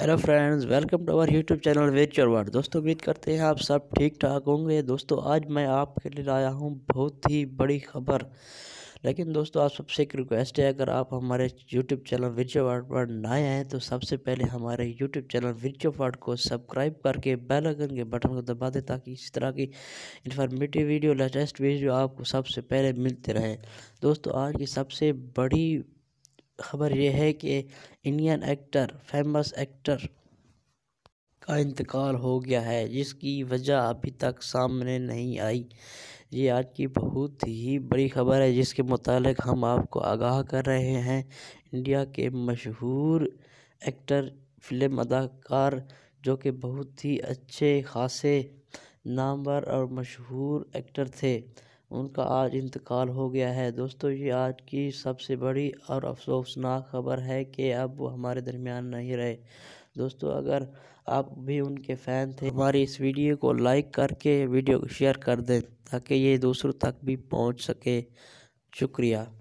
hello friends welcome to our YouTube channel वेच योर word दोस्तों उम्मीद करते हैं आप सब ठीक ठाक होंगे दोस्तों आज मैं आपके लिए लाया हूँ बहुत ही बड़ी खबर लेकिन दोस्तों आप सबसे एक रिक्वेस्ट है अगर आप हमारे यूट्यूब चैनल विजय वर्ड पर नए हैं तो सबसे पहले हमारे यूट्यूब चैनल विजय वर्ड को सब्सक्राइब करके बेल आइकन के बटन को दबा दें ताकि इस तरह की इन्फॉर्मेटिव वीडियो लेटेस्ट वीडियो आपको सबसे पहले मिलते रहे दोस्तों आज की सबसे बड़ी खबर यह है कि इंडियन एक्टर फेमस एक्टर का इंतकाल हो गया है जिसकी वजह अभी तक सामने नहीं आई ये आज की बहुत ही बड़ी खबर है जिसके मुतालिक हम आपको आगाह कर रहे हैं इंडिया के मशहूर एक्टर फिल्म अदाकार जो कि बहुत ही अच्छे खासे नामवर और मशहूर एक्टर थे उनका आज इंतकाल हो गया है दोस्तों ये आज की सबसे बड़ी और अफसोसनाक खबर है कि अब वो हमारे दरमियान नहीं रहे दोस्तों अगर आप भी उनके फ़ैन थे हमारी इस वीडियो को लाइक करके वीडियो को शेयर कर दें ताकि ये दूसरों तक भी पहुंच सके शुक्रिया